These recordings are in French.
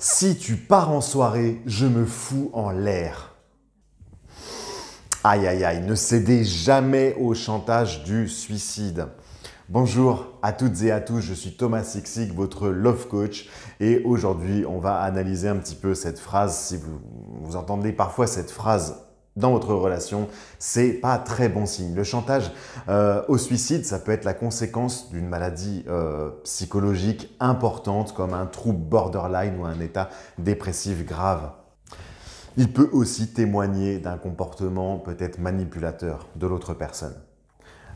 Si tu pars en soirée, je me fous en l'air. Aïe aïe aïe, ne cédez jamais au chantage du suicide. Bonjour à toutes et à tous, je suis Thomas Sixig, votre love coach, et aujourd'hui on va analyser un petit peu cette phrase, si vous, vous entendez parfois cette phrase dans votre relation, ce n'est pas très bon signe. Le chantage euh, au suicide, ça peut être la conséquence d'une maladie euh, psychologique importante comme un trouble borderline ou un état dépressif grave. Il peut aussi témoigner d'un comportement peut-être manipulateur de l'autre personne.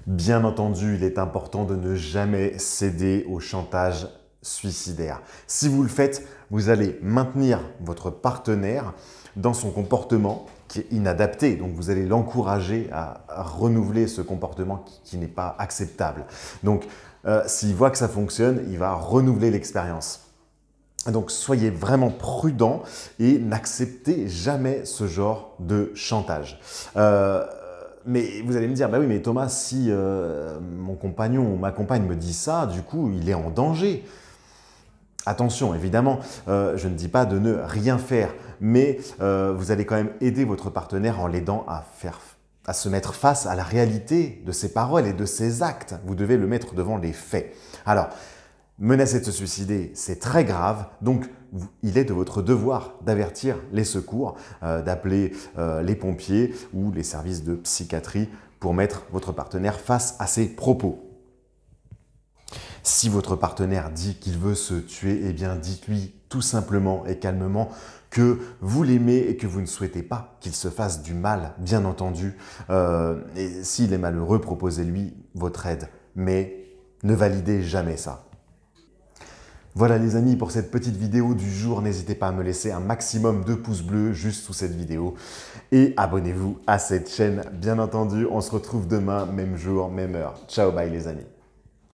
Bien entendu, il est important de ne jamais céder au chantage suicidaire. Si vous le faites, vous allez maintenir votre partenaire dans son comportement inadapté. Donc vous allez l'encourager à, renouveler ce comportement qui, n'est pas acceptable. Donc euh, s'il voit que ça fonctionne, il va renouveler l'expérience. Donc soyez vraiment prudent et n'acceptez jamais ce genre de chantage. Euh, mais vous allez me dire, bah oui, mais Thomas, si euh, mon compagnon ou ma compagne me dit ça, du coup, il est en danger. Attention, évidemment, euh, je ne dis pas de ne rien faire, mais euh, vous allez quand même aider votre partenaire en l'aidant à faire à se mettre face à la réalité de ses paroles et de ses actes. Vous devez le mettre devant les faits. Alors, menacer de se suicider, c'est très grave, donc il est de votre devoir d'avertir les secours, euh, d'appeler les pompiers ou les services de psychiatrie pour mettre votre partenaire face à ses propos. Si votre partenaire dit qu'il veut se tuer, eh bien dites-lui tout simplement et calmement que vous l'aimez et que vous ne souhaitez pas qu'il se fasse du mal, bien entendu. Euh, et s'il est malheureux, proposez-lui votre aide. Mais ne validez jamais ça. Voilà les amis pour cette petite vidéo du jour. N'hésitez pas à me laisser un maximum de pouces bleus juste sous cette vidéo. Et abonnez-vous à cette chaîne, bien entendu. On se retrouve demain, même jour, même heure. Ciao, bye les amis.